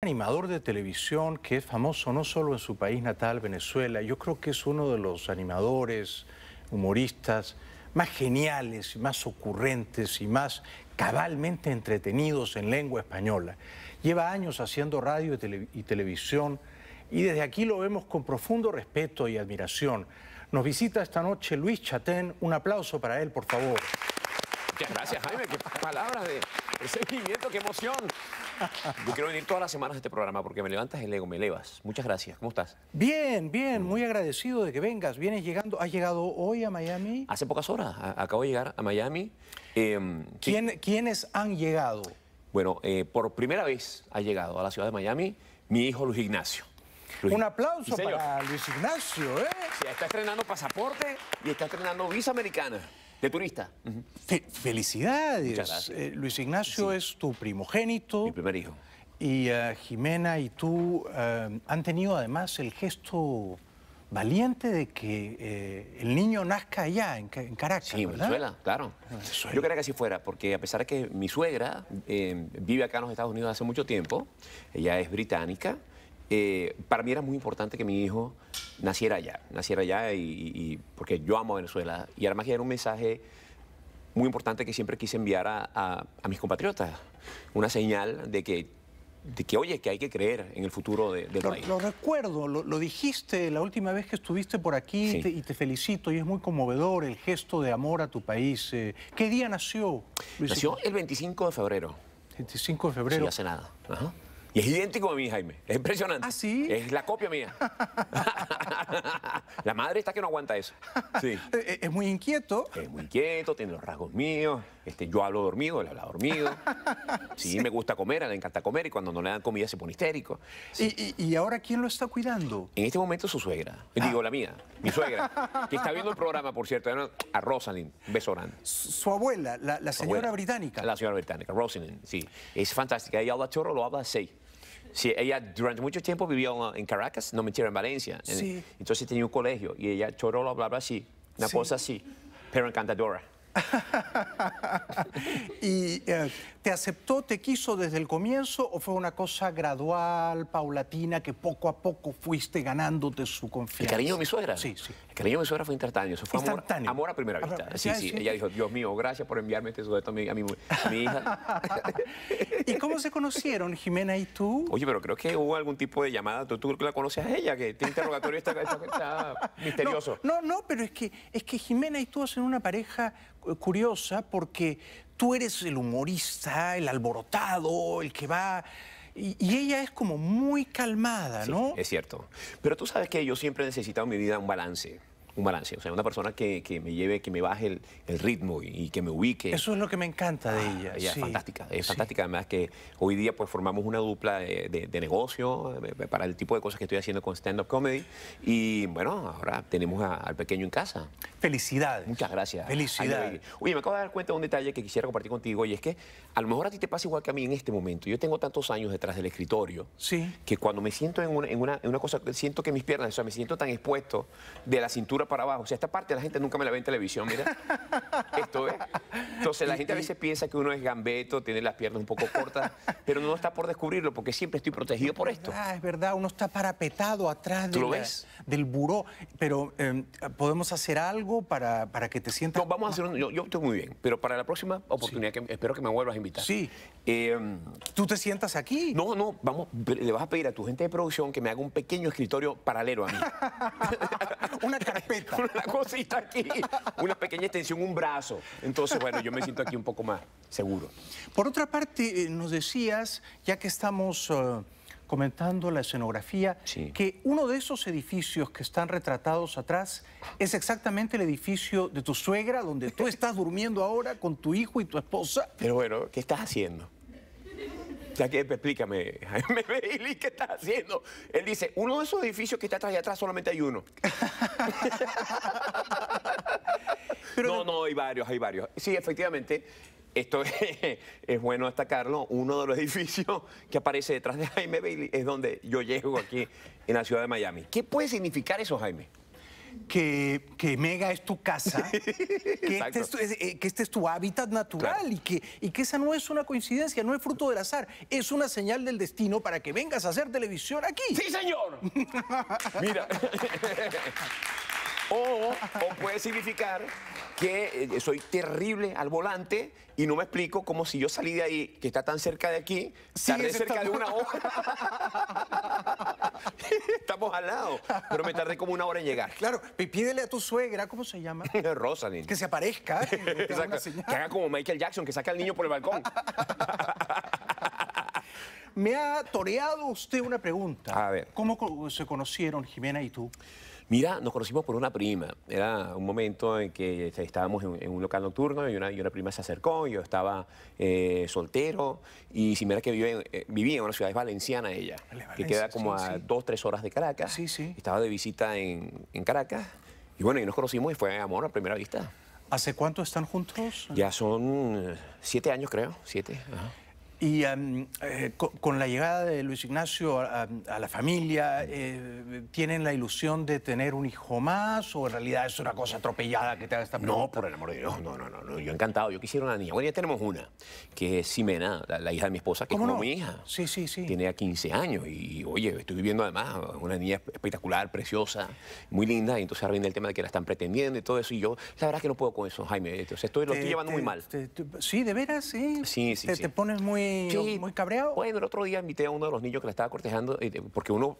animador de televisión que es famoso no solo en su país natal, Venezuela, yo creo que es uno de los animadores, humoristas más geniales, más ocurrentes y más cabalmente entretenidos en lengua española. Lleva años haciendo radio y, televisión y desde aquí lo vemos con profundo respeto y admiración. Nos visita esta noche Luis Chatén. Un aplauso para él, por favor. Muchas gracias, Jaime. Qué palabras de, de seguimiento, qué emoción. Yo quiero venir todas las semanas a este programa porque me levantas el ego, me elevas. Muchas gracias. ¿Cómo estás? Bien, bien. Muy mm. agradecido de que vengas. Vienes llegando. ¿Has llegado hoy a Miami? Hace pocas horas. acabo de llegar a Miami. Em, ¿Quiénes han llegado? Bueno, eh, por primera vez ha llegado a la ciudad de Miami mi hijo Luis Ignacio. Un aplauso para Luis Ignacio, ¿eh? está estrenando pasaporte y está estrenando visa americana de turista. felicidades. Eh, Luis Ignacio es tu primogénito. Mi primer hijo. Y eh, Jimena y tú eh, han tenido además el gesto valiente de que el niño nazca allá, en, en Caracas. Sí, Venezuela, claro. Ah, Yo quería que así fuera, porque a pesar de que mi suegra vive acá en los Estados Unidos hace mucho tiempo, ella es británica, eh, para mí era muy importante que mi hijo naciera allá, naciera allá y, porque yo amo a Venezuela. Y además era un mensaje muy importante que siempre quise enviar a, mis compatriotas, una señal de que de que, oye, que hay que creer en el futuro del país. Lo recuerdo, lo, dijiste la última vez que estuviste por aquí y te felicito, y es muy conmovedor el gesto de amor a tu país. Eh, ¿Qué día nació? Nació el 25 de febrero. 25 de febrero. Sí, hace nada. Y es idéntico a mí, Jaime. Es impresionante. ¿Ah, sí? Es la copia mía. la madre está que no aguanta eso. Sí. Eh, es muy inquieto. Es muy inquieto, tiene los rasgos míos. Este, yo hablo dormido, él habla dormido. Sí, me gusta comer, a le encanta comer y cuando no le dan comida se pone histérico. ¿Y, ahora quién lo está cuidando? En este momento su suegra. Ah. Digo, la mía, mi suegra. que está viendo el programa, por cierto, a Rosalind, beso Su abuela, la, señora británica. La señora británica, Rosalind, sí. Es fantástica. Ella habla chorro, lo habla seis. Sí, ella durante mucho tiempo vivió en Caracas, no mentira, en Valencia. Entonces tenía un colegio y ella la bla, bla, así, una cosa así, pero encantadora. y eh, ¿Te aceptó, te quiso desde el comienzo o fue una cosa gradual, paulatina, que poco a poco fuiste ganándote su confianza? El cariño de mi suegra. Sí, sí. El cariño de mi suegra fue instantáneo. Eso Amor, a primera vista. sí, sí, Ella dijo, Dios mío, gracias por enviarme este sujeto a mi, a mi, hija. ¿Y cómo se conocieron, Jimena y tú? Oye, pero creo que hubo algún tipo de llamada. Tú, tú la conoces a ella, que tiene interrogatorio está, está misterioso. No, no, pero es que, es que Jimena y tú hacen una pareja curiosa porque tú eres el humorista, el alborotado, el que va... Y, ella es como muy calmada, sí, Es cierto. Pero tú sabes que yo siempre he necesitado en mi vida un balance un balance, o sea, una persona que, me lleve, que me baje el, ritmo y, que me ubique. Eso es lo que me encanta de ah, ella. ella es fantástica, es fantástica. Además que hoy día pues formamos una dupla de, negocio para el tipo de cosas que estoy haciendo con stand-up comedy y bueno, ahora tenemos al pequeño en casa. Felicidades. Muchas gracias. Felicidades. Oye, me acabo de dar cuenta de un detalle que quisiera compartir contigo y es que a lo mejor a ti te pasa igual que a mí en este momento. Yo tengo tantos años detrás del escritorio sí. que cuando me siento en una, en una, en una cosa, siento que mis piernas, o sea, me siento tan expuesto de la cintura para abajo. O sea, esta parte la gente nunca me la ve en televisión, mira. Esto es. Entonces, la gente a veces piensa que uno es gambeto, tiene las piernas un poco cortas, pero no está por descubrirlo porque siempre estoy protegido por esto. Ah, es verdad, uno está parapetado atrás del buró. Pero, em, ¿podemos hacer algo para, que te sientas...? No, vamos a hacer... Un, yo, estoy muy bien, pero para la próxima oportunidad, que espero que me vuelvas a invitar. Sí. Em, ¿Tú te sientas aquí? No, no, vamos, le vas a pedir a tu gente de producción que me haga un pequeño escritorio paralelo a mí. Una carpeta una cosita aquí, una pequeña extensión, un brazo. Entonces, bueno, yo me siento aquí un poco más seguro. Por otra parte, eh, nos decías, ya que estamos... Eh, comentando la escenografía, que uno de esos edificios que están retratados atrás es exactamente el edificio de tu suegra, donde tú estás durmiendo ahora con tu hijo y tu esposa. Pero bueno, ¿qué estás haciendo? sea, que, explícame, Jaime Bailey, ¿qué estás haciendo? Él dice, uno de esos edificios que está atrás y atrás solamente hay uno. no, no, hay varios, hay varios. Sí, efectivamente, esto es, bueno destacarlo, uno de los edificios que aparece detrás de Jaime Bailey es donde yo llego aquí en la ciudad de Miami. ¿Qué puede significar eso, Jaime? que, Mega es tu casa, este eh, que, este es tu, hábitat natural y, que, y que esa no es una coincidencia, no es fruto del azar, es una señal del destino para que vengas a hacer televisión aquí. Sí, señor. Mira. O, puede significar que eh, soy terrible al volante y no me explico cómo si yo salí de ahí, que está tan cerca de aquí, tardé cerca de una hoja. Estamos al lado, pero me tardé como una hora en llegar. Claro, pídele a tu suegra, ¿cómo se llama? Rosalind. Que se aparezca. que haga como Michael Jackson, que saca al niño por el balcón. me ha toreado usted una pregunta. A ver. ¿Cómo se conocieron Jimena y tú? Mira, nos conocimos por una prima. Era un momento en que este, estábamos en, un local nocturno y una, una, prima se acercó, yo estaba eh, soltero y si mira que eh, vivía en una ciudad valenciana ella, que queda como a dos, tres horas de Caracas. Sí, sí. Estaba de visita en, en Caracas y bueno, y nos conocimos y fue amor a primera vista. ¿Hace cuánto están juntos? Ya son eh, siete años, creo, siete. Y em, eh, con, la llegada de Luis Ignacio a, la familia, eh, ¿tienen la ilusión de tener un hijo más o en realidad es una cosa atropellada que te haga esta pregunta? No, por el amor de Dios, no, no, no, yo encantado, yo quisiera una niña. Bueno, ya tenemos una, que es Ximena, la, hija de mi esposa, que es como mi hija. Sí, sí, sí. Tiene ya 15 años y, oye, estoy viviendo además una niña espectacular, preciosa, muy linda, y entonces ahora viene el tema de que la están pretendiendo y todo eso, y yo la verdad es que no puedo con eso, Jaime, entonces estoy, lo estoy llevando muy mal. sí, de veras, sí. Sí, sí, sí. te pones muy muy, sí, muy cabreado? Bueno, el otro día invité a uno de los niños que la estaba cortejando, eh, porque uno,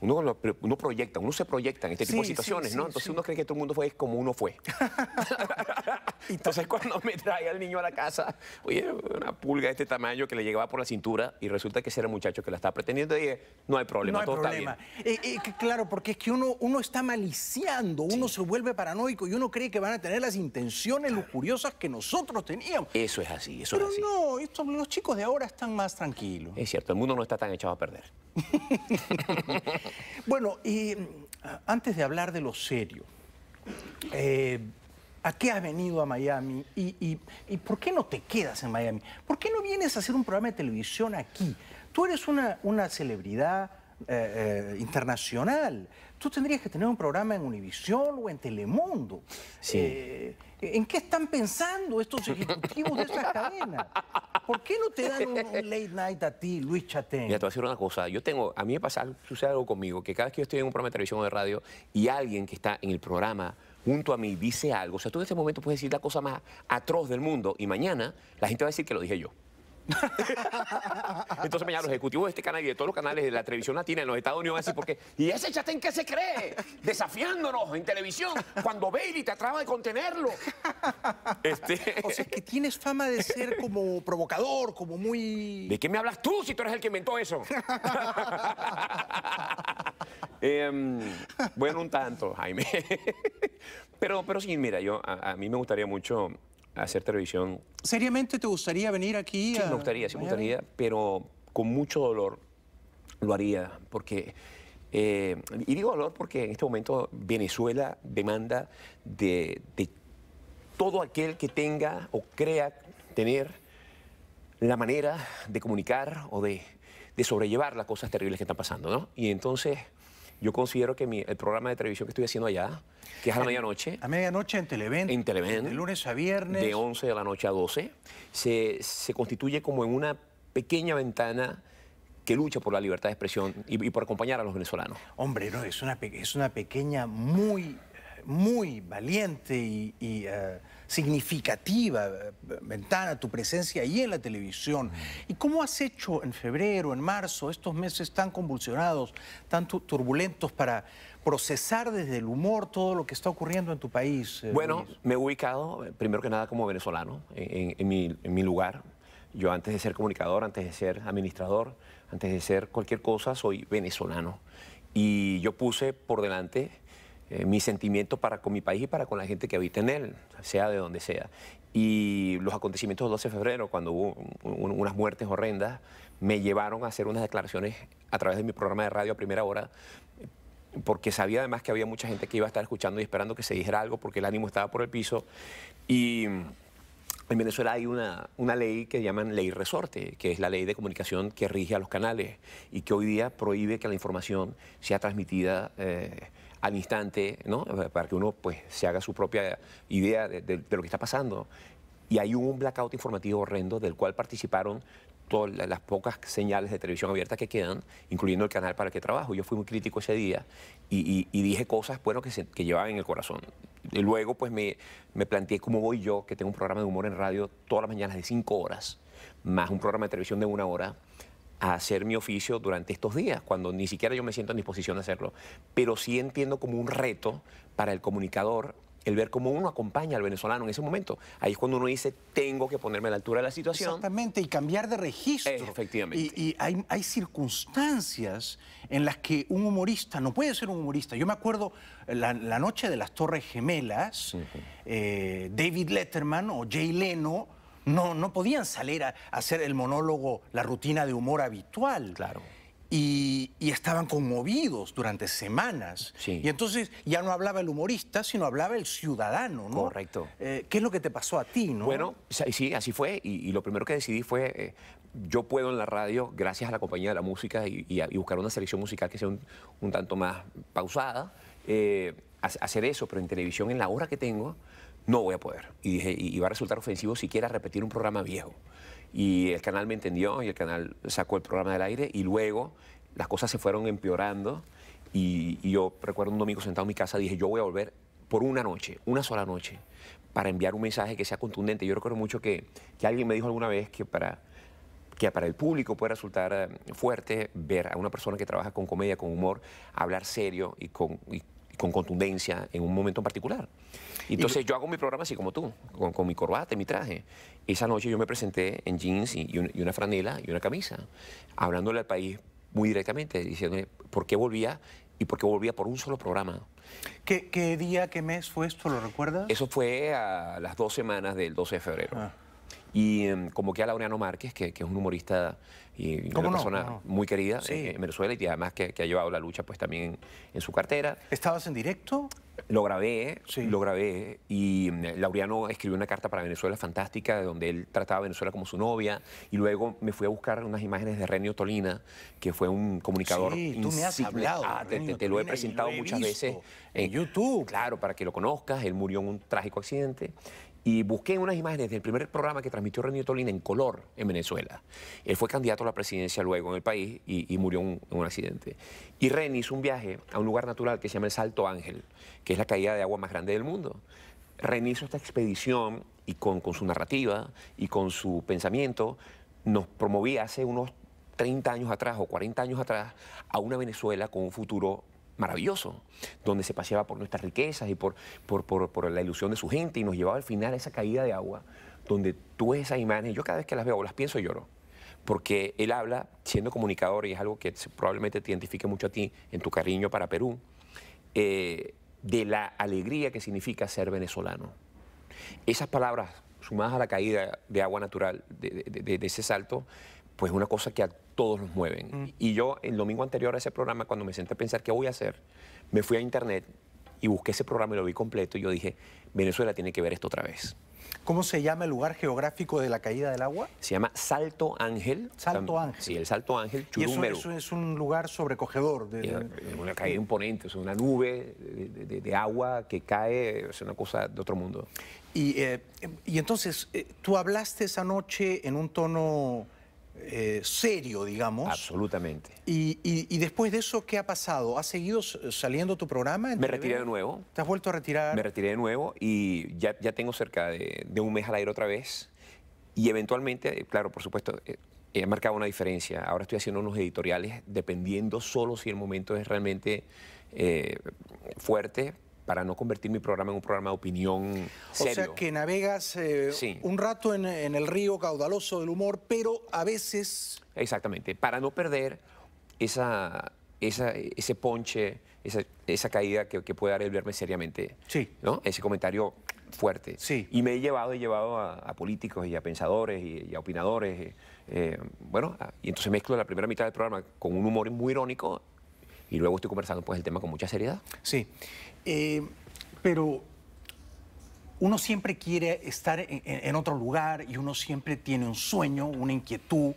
uno, proyecta, uno se proyecta en este tipo de situaciones, ¿no? Entonces uno cree que todo el mundo fue como uno fue. Entonces cuando me trae al niño a la casa, oye, una pulga de este tamaño que le llegaba por la cintura y resulta que ese era el muchacho que la estaba pretendiendo, y no hay problema, no hay problema. Eh, eh, claro, porque es que uno, uno está maliciando, uno se vuelve paranoico y uno cree que van a tener las intenciones lujuriosas que nosotros teníamos. Eso es así, eso es así. no, los chicos de ahora están más tranquilos. Es cierto, el mundo no está tan echado a perder. Bueno, y mm, antes de hablar de lo serio, eh, ¿a qué has venido a Miami? Y, por qué no te quedas en Miami? ¿Por qué no vienes a hacer un programa de televisión aquí? Tú eres una, celebridad, eh, eh, internacional. Tú tendrías que tener un programa en Univisión o en Telemundo. Sí. ¿En qué están pensando estos ejecutivos de esas cadenas? ¿Por qué no te dan un, late night a ti, Luis Chatén? Mira, te voy a decir una cosa. Yo tengo, a mí me pasa, sucede algo conmigo, que cada vez que yo estoy en un programa de televisión o de radio y alguien que está en el programa junto a mí dice algo, o sea, tú en ese momento puedes decir la cosa más atroz del mundo y mañana la gente va a decir que lo dije yo. Entonces mañana los ejecutivos de este canal y de todos los canales de la televisión latina en los Estados Unidos así porque, ¿y ese chate en qué se cree? Desafiándonos en televisión cuando Bailey te atraba de contenerlo. Este o sea, que tienes fama de ser como provocador, como muy... ¿De qué me hablas tú si tú eres el que inventó eso? Em, bueno, un tanto, Jaime. pero, pero sí, mira, yo a mí me gustaría mucho hacer televisión. ¿Seriamente te gustaría venir aquí? Sí, me gustaría, sí me gustaría, pero con mucho dolor lo haría, porque... Eh, y digo dolor porque en este momento Venezuela demanda de, de todo aquel que tenga o crea tener la manera de comunicar o de, de sobrellevar las cosas terribles que están pasando, ¿no? Y entonces yo considero que el programa de televisión que estoy haciendo allá, que es a, medianoche. A medianoche en Televent, En De lunes a viernes. De 11 de la noche a 12. Se, constituye como en una pequeña ventana que lucha por la libertad de expresión y, por acompañar a los venezolanos. Hombre, no, es una, es una pequeña muy, muy valiente y... Eh, significativa, Ventana, tu presencia ahí en la televisión. ¿Y cómo has hecho en febrero, en marzo, estos meses tan convulsionados, tan turbulentos para procesar desde el humor todo lo que está ocurriendo en tu país? Eh, bueno, me he ubicado, eh, primero que nada, como venezolano, eh, mi, en mi lugar. Yo antes de ser comunicador, antes de ser administrador, antes de ser cualquier cosa, soy venezolano. Y yo puse por delante eh, mi sentimiento para con mi país y para con la gente que habita en él, sea de donde sea. Y los acontecimientos del 12 de febrero, cuando hubo unas muertes horrendas, me llevaron a hacer unas declaraciones a través de mi programa de radio a primera hora, porque sabía además que había mucha gente que iba a estar escuchando y esperando que se dijera algo, porque el ánimo estaba por el piso. Y en Venezuela hay una, una, ley que llaman ley resorte, que es la ley de comunicación que rige a los canales y que hoy día prohíbe que la información sea transmitida. Eh, al instante, ¿no? Para que uno pues, se haga su propia idea de, lo que está pasando. Y hay un blackout informativo horrendo del cual participaron todas las pocas señales de televisión abierta que quedan, incluyendo el canal para el que trabajo. Yo fui muy crítico ese día y, dije cosas, bueno, que, llevaban en el corazón. luego, pues, me, me planteé cómo voy yo, que tengo un programa de humor en radio todas las mañanas de cinco horas, más un programa de televisión de una hora, a hacer mi oficio durante estos días, cuando ni siquiera yo me siento en disposición de hacerlo. Pero sí entiendo como un reto para el comunicador el ver cómo uno acompaña al venezolano en ese momento. Ahí es cuando uno dice, tengo que ponerme a la altura de la situación. Exactamente, y cambiar de registro. Eh, efectivamente. Y, hay, circunstancias en las que un humorista no puede ser un humorista. Yo me acuerdo eh, la, noche de las Torres Gemelas, eh, David Letterman o Jay Leno no, no podían salir a, hacer el monólogo, la rutina de humor habitual. Claro. Y, estaban conmovidos durante semanas. Sí. Y entonces ya no hablaba el humorista, sino hablaba el ciudadano, ¿no? Correcto. Eh, ¿Qué es lo que te pasó a ti, no? Bueno, sí, así fue. Y, lo primero que decidí fue, eh, yo puedo en la radio, gracias a la compañía de la música, y, buscar una selección musical que sea un, tanto más pausada, eh, hacer eso, pero en televisión, en la hora que tengo, no voy a poder. Y dije, y, va a resultar ofensivo siquiera repetir un programa viejo. Y el canal me entendió y el canal sacó el programa del aire y luego las cosas se fueron empeorando y, yo recuerdo un domingo sentado en mi casa dije, yo voy a volver por una noche, una sola noche, para enviar un mensaje que sea contundente. Yo recuerdo mucho que, alguien me dijo alguna vez que para, que para el público puede resultar eh, fuerte ver a una persona que trabaja con comedia, con humor, hablar serio y con, con contundencia en un momento en particular. Entonces yo hago mi programa así como tú, con, mi corbata, mi traje. Esa noche yo me presenté en jeans y, una, franela y una camisa, hablándole al país muy directamente, diciéndole por qué volvía y por qué volvía por un solo programa. ¿Qué, día, qué mes fue esto? ¿Lo recuerdas? Eso fue a las dos semanas del 12 de febrero. Ah. Y como em, convoqué a Laureano Márquez, que, que es un humorista y una persona muy querida en Venezuela y además que, ha llevado la lucha pues también en, su cartera. ¿Estabas en directo? Lo grabé, lo grabé y mm, Laureano escribió una carta para Venezuela fantástica donde él trataba a Venezuela como su novia y luego me fui a buscar unas imágenes de Renio Tolina, que fue un comunicador. Sí, tú me has hablado. Ah, te, lo he presentado muchas veces. en YouTube. Claro, para que lo conozcas, él murió en un trágico accidente y busqué unas imágenes del primer programa que transmitió René Tolín en color en Venezuela. Él fue candidato a la presidencia luego en el país y, murió en un, accidente. Y René hizo un viaje a un lugar natural que se llama el Salto Ángel, que es la caída de agua más grande del mundo. René hizo esta expedición y con, con su narrativa y con su pensamiento nos promovía hace unos 30 años atrás o 40 años atrás a una Venezuela con un futuro maravilloso, donde se paseaba por nuestras riquezas y por, por, la ilusión de su gente y nos llevaba al final a esa caída de agua, donde tú ves esas imágenes, yo cada vez que las veo, las pienso lloro porque él habla siendo comunicador y es algo que probablemente te identifique mucho a ti en tu cariño para Perú, eh, de la alegría que significa ser venezolano. Esas palabras sumadas a la caída de agua natural de, ese salto, pues una cosa que todos los mueven. Mm. Y yo, el domingo anterior a ese programa, cuando me senté a pensar qué voy a hacer, me fui a internet y busqué ese programa y lo vi completo y yo dije, Venezuela tiene que ver esto otra vez. ¿Cómo se llama el lugar geográfico de la caída del agua? Se llama Salto Ángel. Salto Ángel. Sí, el Salto Ángel Churumero. eso, es un lugar sobrecogedor. De, una caída imponente, es una nube de, agua que cae, es una cosa de otro mundo. Y, eh, entonces, eh, tú hablaste esa noche en un tono eh, serio, digamos. Absolutamente. Y, después de eso, ¿qué ha pasado? ¿Ha seguido saliendo tu programa? Me retiré de nuevo. ¿Te has vuelto a retirar? Me retiré de nuevo y ya, tengo cerca de, un mes al aire otra vez. Y eventualmente, eh, claro, por supuesto, eh, he marcado una diferencia. Ahora estoy haciendo unos editoriales dependiendo solo si el momento es realmente fuerte para no convertir mi programa en un programa de opinión serio. O sea que navegas eh, un rato en, el río caudaloso del humor, pero a veces... Exactamente, para no perder esa, ese ponche, esa, esa caída que, que, puede dar el verme seriamente. Sí. ¿no? Ese comentario fuerte. Sí. Y me he llevado, he llevado a, políticos y a pensadores y, a opinadores. Eh, eh, bueno, ah, y entonces mezclo la primera mitad del programa con un humor muy irónico y luego estoy conversando pues el tema con mucha seriedad. Sí, eh, pero uno siempre quiere estar en, otro lugar y uno siempre tiene un sueño, una inquietud.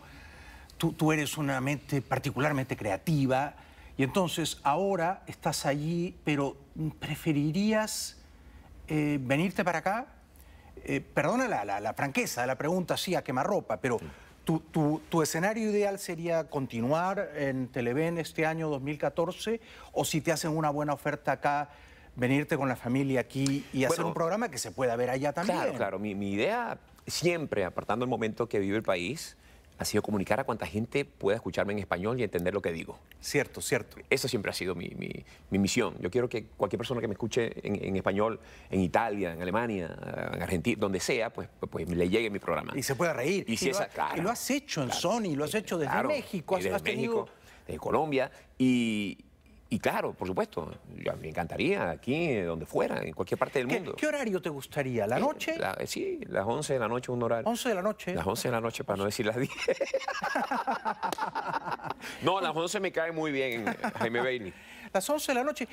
Tú, eres una mente particularmente creativa y entonces ahora estás allí, pero ¿preferirías eh, venirte para acá? Eh, perdona la, franqueza de la pregunta, sí, a quemarropa, pero... Tu, escenario ideal sería continuar en Televen este año 2014 o si te hacen una buena oferta acá, venirte con la familia aquí y hacer un programa que se pueda ver allá también? Claro, claro. Mi, mi idea siempre, apartando el momento que vive el país, ha sido comunicar a cuanta gente pueda escucharme en español y entender lo que digo. Cierto, cierto. Eso siempre ha sido mi, misión. Yo quiero que cualquier persona que me escuche en, español, en Italia, en Alemania, en Argentina, donde sea, pues, pues le llegue mi programa. Y se pueda reír. Y, lo, has hecho en Sony, lo has eh, hecho desde México, has, Colombia y, y claro, por supuesto, me encantaría aquí, donde fuera, en cualquier parte del mundo. ¿Qué horario te gustaría? ¿La eh, noche? Eh, sí, las 11 de la noche un horario. ¿11 de la noche? Las 11 de la noche, para no decir las 10. no, las 11 me cae muy bien, Jaime Bailey. Las 11 de la noche.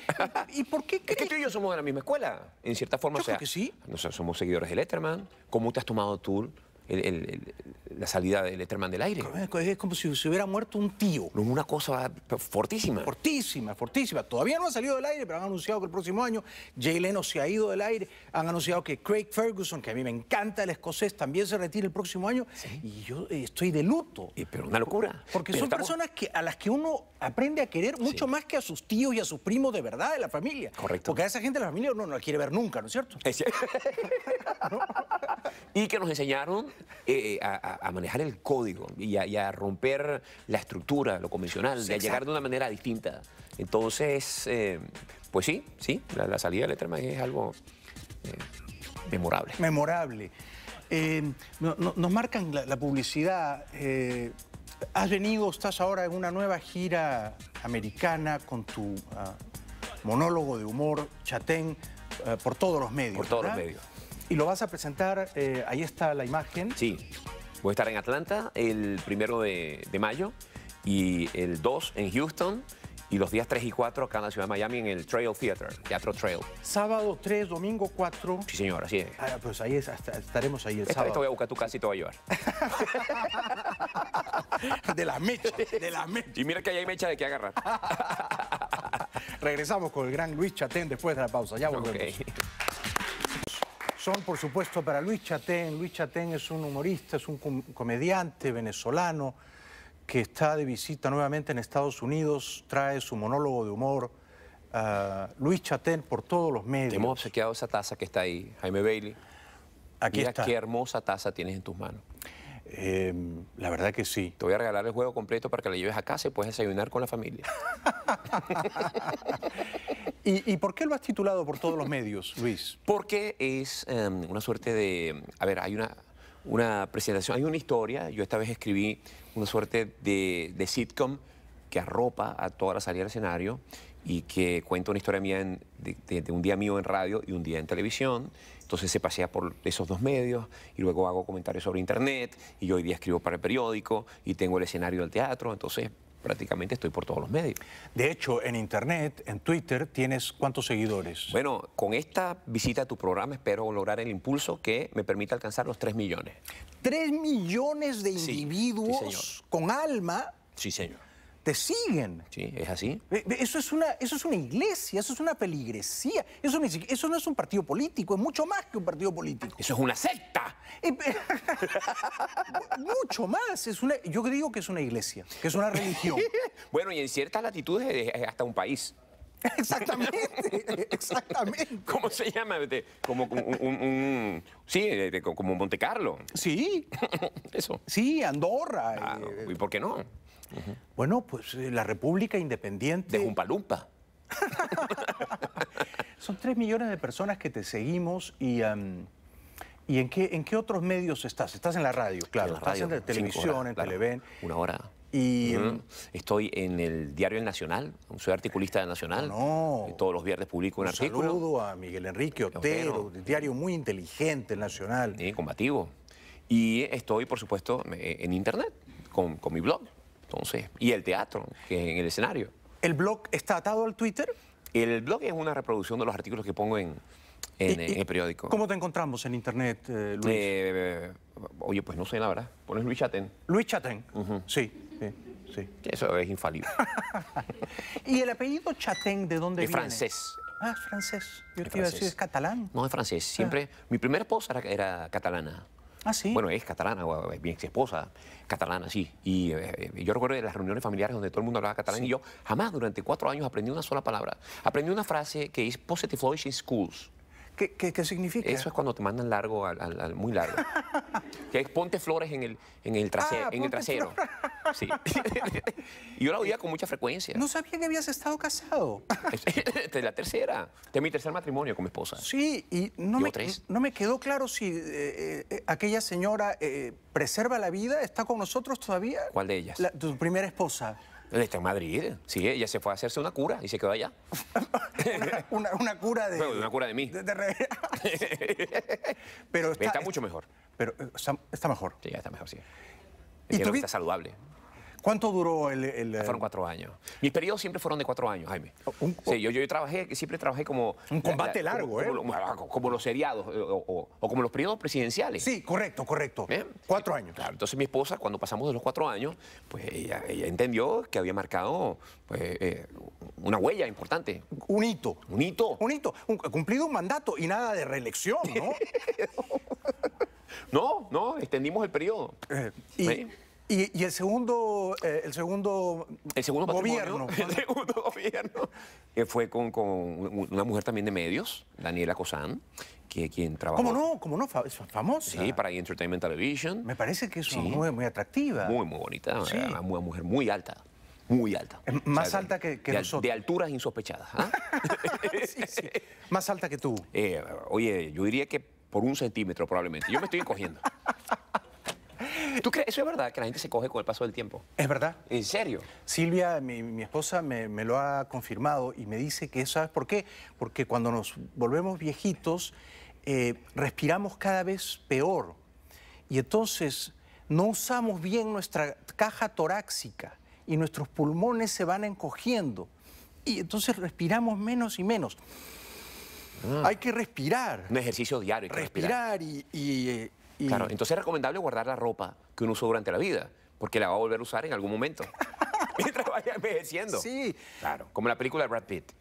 ¿Y por qué crees? Es que tú y yo somos de la misma escuela, en cierta forma. Yo que sí. somos seguidores de Letterman. ¿Cómo te has tomado tú la salida del Eterman del aire. Es como si se hubiera muerto un tío. Una cosa fortísima. Fortísima, fortísima. Todavía no ha salido del aire, pero han anunciado que el próximo año Jay Leno se ha ido del aire. Han anunciado que Craig Ferguson, que a mí me encanta el escocés, también se retira el próximo año. Y yo eh, estoy de luto. Eh, pero una locura. Porque son personas que, a las que uno aprende a querer mucho más que a sus tíos y a sus primos de verdad de la familia. Correcto. Porque a esa gente de la familia uno no la quiere ver nunca, ¿no es cierto? Y que nos enseñaron eh, a, manejar el código y a, romper la estructura, lo convencional, de a llegar de una manera distinta. Entonces, eh, pues sí, sí, la, salida de Letterman es algo eh, memorable. Memorable. nos marcan la publicidad Has venido, estás ahora en una nueva gira americana con tu ah, monólogo de humor, Chatén, ah, por todos los medios. Por todos los medios. Y lo vas a presentar, eh, ahí está la imagen. Sí, voy a estar en Atlanta el primero de, de mayo y el 2 en Houston y los días 3 y 4 acá en la ciudad de Miami en el Trail Theater, Teatro Trail. Sábado 3, domingo 4. Sí, señora, sí. Ah, pues ahí es, estaremos ahí el esta, sábado. te voy a buscar tu casa y te voy a llevar. de la mecha, de la mecha. Y mira que ahí hay mecha de qué agarrar. Regresamos con el gran Luis Chatén después de la pausa. Ya volvemos. Son, por supuesto, para Luis Chatén. Luis Chatén es un humorista, es un comediante venezolano que está de visita nuevamente en Estados Unidos, trae su monólogo de humor. Ah, Luis Chatel por todos los medios. hemos obsequiado esa taza que está ahí, Jaime Bailey. Aquí qué hermosa taza tienes en tus manos. Em, la verdad que sí. Te voy a regalar el juego completo para que la lleves a casa y puedas desayunar con la familia. ¿Y, por qué lo has titulado por todos los medios, Luis? Porque es em, una suerte de... A ver, hay una una presentación, hay una historia, yo esta vez escribí una suerte de, sitcom que arropa a toda la salida del escenario y que cuenta una historia mía de, un día mío en radio y un día en televisión. Entonces se pasea por esos dos medios y luego hago comentarios sobre internet y hoy día escribo para el periódico y tengo el escenario del teatro. Entonces prácticamente estoy por todos los medios. De hecho, en Internet, en Twitter, ¿tienes cuántos seguidores? Bueno, con esta visita a tu programa espero lograr el impulso que me permita alcanzar los 3 millones. ¿Tres millones de individuos con alma. Sí, señor te siguen. Sí, es así. Eso es una, eso es una iglesia, eso es una peligresía. eso, eso no es un partido político, es mucho más que un partido político. Eso es una secta. Eh, mucho más, es una, yo digo que es una iglesia, que es una religión. bueno, y en ciertas latitudes es hasta un país. Exactamente, exactamente. ¿Cómo se llama? Como un, sí, como Montecarlo. Sí. Eso. Sí, Andorra. Ah, eh, ¿Y por qué no? Bueno, pues eh, la República Independiente... De Jumpalumpa. Son tres millones de personas que te seguimos y... ¿Y en qué, en qué otros medios estás? Estás en la radio, claro. la radio, estás en la televisión, en Una hora. Y, em, Estoy en el diario El Nacional, soy articulista del Nacional. No, todos los viernes publico un, un artículo. saludo a Miguel Enrique Otero, diario muy inteligente, El Nacional. Sí, combativo. Y estoy, por supuesto, eh, en Internet, con mi blog, entonces, y el teatro, que en el escenario. ¿El blog está atado al Twitter? El blog es una reproducción de los artículos que pongo en, en, eh, eh, el periódico. ¿Cómo te encontramos en internet, eh, Luis? oye, pues no sé, la verdad. Pones Luis Chaten. Luis Chaten. sí, sí, sí. Eso es infalible. ¿Y el apellido Chaten de dónde es viene? francés. Ah, francés. Yo te iba a decir, es catalán. No, es francés. Siempre, ah. mi primera esposa era catalana. Ah, bueno, es catalana, es bien ex esposa, catalana, sí. Y eh, eh, yo recuerdo de las reuniones familiares donde todo el mundo hablaba catalán y yo jamás durante cuatro años aprendí una sola palabra. Aprendí una frase que es Positive Flourishing Schools. ¿Qué, significa? Eso es cuando te mandan largo, al, muy largo. que ponte flores en el, en el, trase, ah, en el trasero. Sí. yo la oía con mucha frecuencia. No sabía que habías estado casado. DE la tercera, de mi tercer matrimonio con mi esposa. Sí, y no, me, no me quedó claro si eh, eh, eh, aquella señora preserva la vida, está con nosotros todavía. ¿Cuál de ellas? tu primera esposa. Está en Madrid. Sí, ella se fue a hacerse una cura y se quedó allá. una, cura de... una cura de mí. pero está, mucho mejor. Pero eh, está, mejor. Sí, está mejor, sí. ¿Y está saludable. ¿Cuánto duró el...? Ah, fueron eh? cuatro años. Mis periodos siempre fueron de cuatro años, Jaime. Oh, sí, oh. yo, yo trabajé, siempre trabajé como... Un combate largo, ¿eh? Ah, como, los seriados eh, o, como los periodos presidenciales. Sí, correcto, correcto. Cuatro años. Claro, entonces mi esposa, cuando pasamos de los cuatro años, pues ella, entendió que había marcado pues, eh, una huella importante. Un hito. Un hito. Un hito. cumplido un mandato y nada de reelección, ¿no? No, no, extendimos el periodo. y, y, eh, el segundo, el segundo, el segundo gobierno, el segundo gobierno, que fue con, una mujer también de medios, Daniela Cosán, que quien trabajó. ¿Cómo no? ¿Cómo no? famosa. Sí, para Entertainment Television. Me parece que es una muy atractiva. Muy, muy bonita. Una mujer muy alta muy alta. Más alta que, de, nosotros. De alturas insospechadas. ¿ah? sí, sí. Más alta que tú. Eh, oye, yo diría que por un centímetro probablemente. Yo me estoy encogiendo. ¿Tú crees? ¿Eso es verdad? Que la gente se coge con el paso del tiempo. Es verdad. ¿En serio? Silvia, mi, esposa, me, lo ha confirmado y me dice que, ¿sabes por qué? Porque cuando nos volvemos viejitos, eh, respiramos cada vez peor. Y entonces no usamos bien nuestra caja torácica y nuestros pulmones se van encogiendo. Y entonces respiramos menos y menos. Mm. Hay que respirar. Un ejercicio diario. Hay respirar, respirar. y, eh, Claro, entonces es recomendable guardar la ropa que uno usó durante la vida, porque la va a volver a usar en algún momento. mientras vaya envejeciendo. Sí. Claro. Como la película de Brad Pitt.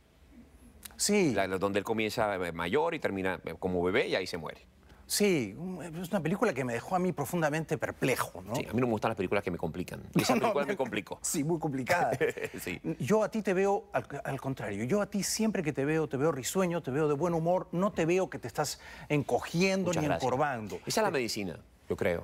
Sí. donde él comienza eh, mayor y termina eh, como bebé y ahí se muere. Sí, es una película que me dejó a mí profundamente perplejo, ¿no? Sí, a mí no me gustan las películas que me complican. esa película me complicó. Sí, muy complicada. Yo a ti te veo al, contrario. Yo a ti siempre que te veo, te veo risueño, te veo de buen humor, no te veo que te estás encogiendo ni encorvando. Esa es la eh, medicina, yo creo.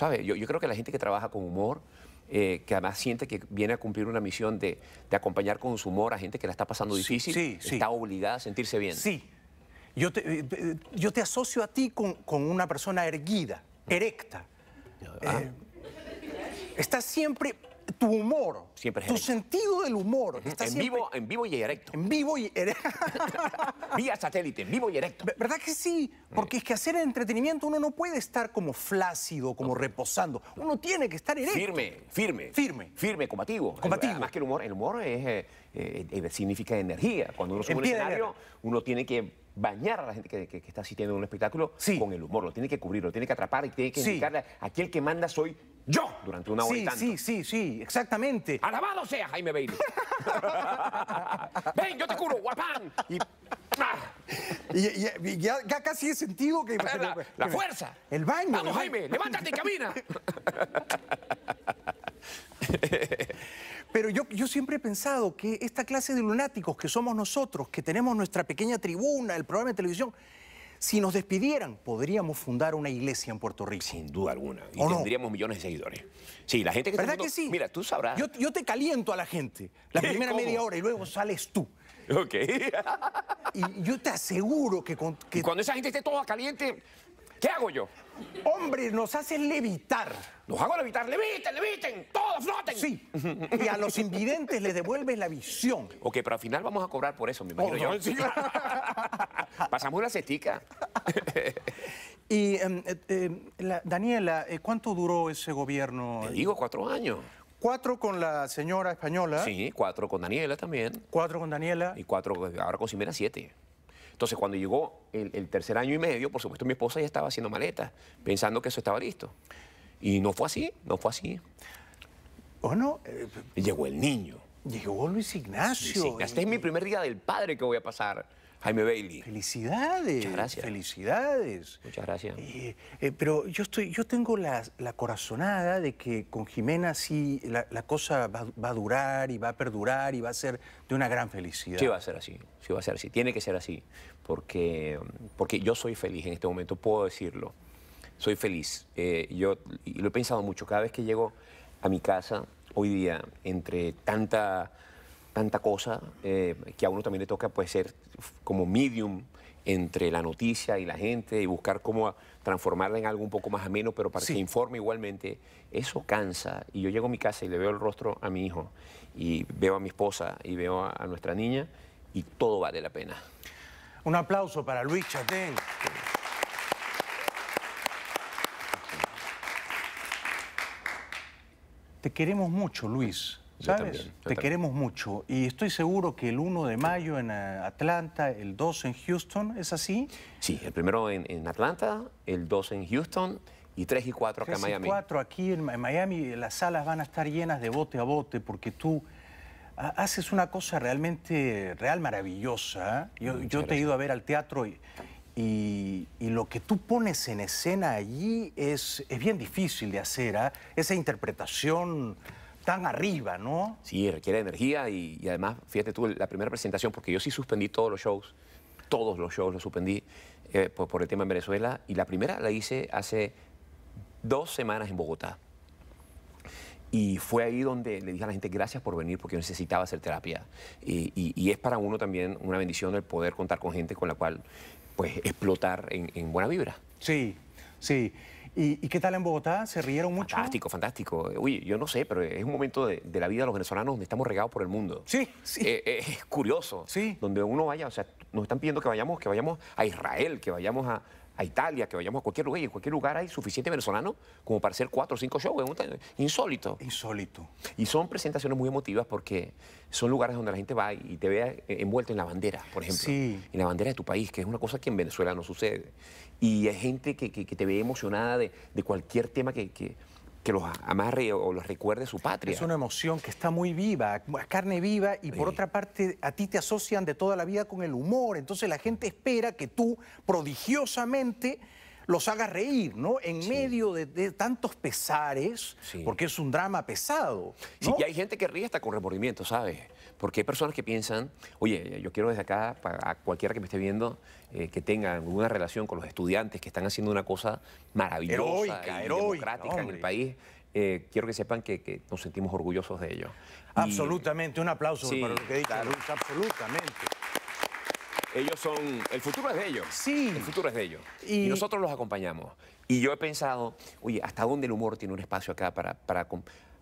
¿Sabes? Yo, creo que la gente que trabaja con humor eh, que además siente que viene a cumplir una misión de, acompañar con su humor a gente que la está pasando difícil, está obligada a sentirse bien. Sí, eh, eh, yo te, asocio a ti con, una persona erguida, erecta. Eh, ah. está siempre tu humor, Siempre tu sentido del humor. Está en, vivo, en vivo y erecto. En vivo y erecto. Vía satélite, en vivo y erecto. ¿Verdad que sí? Porque mm. es que hacer entretenimiento uno no puede estar como flácido, como reposando. Uno tiene que estar erecto. Firme, firme. Firme. Firme, combativo. Combativo. Más que el humor, el humor es, significa energía. Cuando uno sube un escenario, uno tiene que bañar a la gente que, está asistiendo a un espectáculo con el humor. Lo tiene que cubrir, lo tiene que atrapar y tiene que indicarle a aquel que manda soy yo durante una hora sí, y tanto. Sí, sí, sí, exactamente. Alabado sea Jaime Bailey. Ven, yo te curo, guapán. Y... Ah. ya, casi he sentido que... La, fuerza. El baño. Vamos, Jaime, levántate y camina. Pero yo, yo, siempre he pensado que esta clase de lunáticos que somos nosotros, que tenemos nuestra pequeña tribuna, el programa de televisión, si nos despidieran, podríamos fundar una iglesia en Puerto Rico. Sin duda alguna. Y tendríamos millones de seguidores. Sí, la gente que... ¿Verdad que sí? Mira, tú sabrás. Yo, te caliento a la gente la primera media hora y luego sales tú. Ok. y yo te aseguro que... Con, cuando esa gente esté toda caliente, ¿qué hago yo? Hombre, nos haces levitar. NOS hago levitar, leviten, leviten, todos floten. Sí, y a los invidentes les devuelves la visión. Ok, pero al final vamos a cobrar por eso, me imagino oh, yo. Pasamos una cestica. y em, eh, em, Daniela, eh, ¿cuánto duró ese gobierno? Te digo, cuatro años. Cuatro con la señora española. Sí, cuatro con Daniela también. Cuatro con Daniela. Y cuatro, ahora con Simena siete. Entonces, cuando llegó el, tercer año y medio, por supuesto, mi esposa ya estaba haciendo maletas, pensando que eso estaba listo. Y no fue así, no fue así. o no, eh, llegó el niño. Llegó Luis Ignacio. Luis Ignacio. Este es mi primer día del padre que voy a pasar. Jaime Bailey. Felicidades. Muchas gracias. Felicidades. Muchas gracias. Eh, eh, pero yo, estoy, yo tengo la, la, corazonada de que con Jimena sí la, cosa va, a durar y va a perdurar y va a ser de una gran felicidad. Sí va a ser así, sí va a ser así. Tiene que ser así, porque, porque yo soy feliz en este momento, puedo decirlo. Soy feliz. Eh, yo lo he pensado mucho. Cada vez que llego a mi casa, hoy día, entre tanta tanta cosa eh, que a uno también le toca pues, ser como medium entre la noticia y la gente y buscar cómo transformarla en algo un poco más ameno, pero para que informe igualmente. Eso cansa. Y yo llego a mi casa y le veo el rostro a mi hijo y veo a mi esposa y veo a, a nuestra niña y todo vale la pena. Un aplauso para Luis Chatel. Te queremos mucho, Luis. ¿Sabes? Te queremos mucho y estoy seguro que el 1 de mayo en eh, Atlanta, el 2 en Houston, ¿es así? Sí, el primero en, Atlanta, el 2 en Houston y 3 y 4 acá en Miami. 3 y 4 aquí en, Miami, las salas van a estar llenas de bote a bote porque tú haces una cosa realmente, real maravillosa. ¿eh? Yo, te he ido a ver al teatro y, lo que tú pones en escena allí es, es bien difícil de hacer, ¿eh? esa interpretación tan arriba, ¿no? Sí, requiere energía y, además, fíjate tú, la primera presentación, porque yo sí suspendí todos los shows, todos los shows los suspendí eh, por, el tema en Venezuela, y la primera la hice hace dos semanas en Bogotá. Y fue ahí donde le dije a la gente, gracias por venir, porque yo necesitaba hacer terapia. Y, es para uno también una bendición el poder contar con gente con la cual, pues, explotar en, en buena vibra. Sí, sí. ¿Y, qué tal en Bogotá? ¿Se rieron mucho? Fantástico, fantástico. Uy, yo no sé, pero es un momento de, la vida de los venezolanos donde estamos regados por el mundo. Sí, sí. Eh, eh, es curioso. Sí. Donde uno vaya, o sea, nos están pidiendo que vayamos, que vayamos a Israel, que vayamos a, a Italia, que vayamos a cualquier lugar, y en cualquier lugar hay suficiente venezolano como para hacer cuatro o cinco shows. insólito. Insólito. Y son presentaciones muy emotivas porque son lugares donde la gente va y te ve envuelto en la bandera, por ejemplo. En la bandera de tu país, que es una cosa que en Venezuela no sucede. Y hay gente que, te ve emocionada de, cualquier tema que que los amarre o los recuerde su patria. Es una emoción que está muy viva, carne viva, y por otra parte a ti te asocian de toda la vida con el humor, entonces la gente espera que tú prodigiosamente los hagas reír, ¿no? En medio de, tantos pesares, porque es un drama pesado. y hay gente que ríe hasta con remordimiento, ¿sabes? Porque hay personas que piensan, oye, yo quiero desde acá, a cualquiera que me esté viendo, eh, que tenga alguna relación con los estudiantes que están haciendo una cosa maravillosa y democrática en el país. Eh, quiero que sepan que, nos sentimos orgullosos de ellos. Absolutamente, un aplauso para lo que dice absolutamente. Ellos son, el futuro es de ellos. Sí. El futuro es de ellos. Y, nosotros los acompañamos. Y yo he pensado, oye, ¿hasta dónde el humor tiene un espacio acá para, para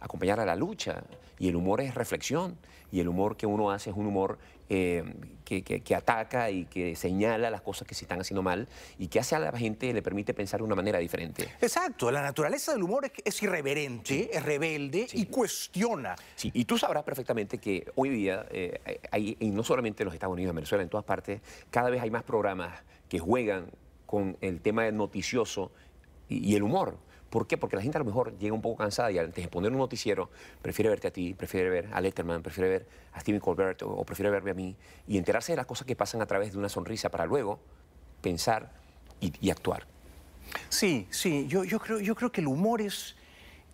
acompañar a la lucha. Y el humor es reflexión. Y el humor que uno hace es un humor eh, que, ataca y que señala las cosas que se están haciendo mal y que hace a la gente, le permite pensar de una manera diferente. Exacto, la naturaleza del humor es, irreverente, es rebelde y cuestiona. Sí, y tú sabrás perfectamente que hoy día, eh, eh, hay, y no solamente en los Estados Unidos, en Venezuela, en todas partes, cada vez hay más programas que juegan con el tema noticioso y el humor. ¿Por qué? Porque la gente a lo mejor llega un poco cansada y antes de poner un noticiero, prefiere verte a ti, prefiere ver a Letterman, prefiere ver a Steven Colbert o, prefiere verme a mí y enterarse de las cosas que pasan a través de una sonrisa para luego pensar y, actuar. Sí, sí, yo, yo, creo, yo creo que el humor es...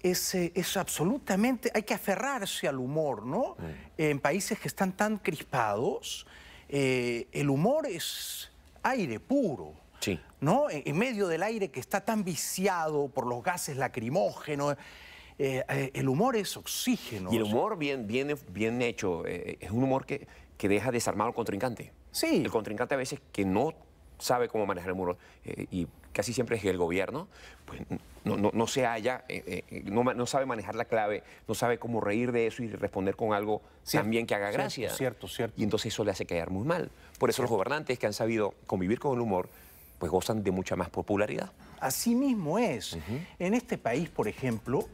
Es, eh, absolutamente, hay que aferrarse al humor, ¿no? Mm. En países que están tan crispados, eh, el humor es aire puro. Sí. ¿No? En medio del aire que está tan viciado por los gases lacrimógenos. Eh, eh, el humor es oxígeno. Y el humor bien, bien, hecho, eh, es un humor que, deja desarmado al contrincante. Sí. El contrincante a veces que no sabe cómo manejar el humor y casi siempre es el gobierno, pues no, se halla, no, sabe manejar la clave, no sabe cómo reír de eso y responder con algo también que haga gracia. Cierto, cierto. Y entonces eso le hace caer muy mal. Por eso los gobernantes que han sabido convivir con el humor pues gozan de mucha más popularidad. Así mismo es. En este país, por ejemplo,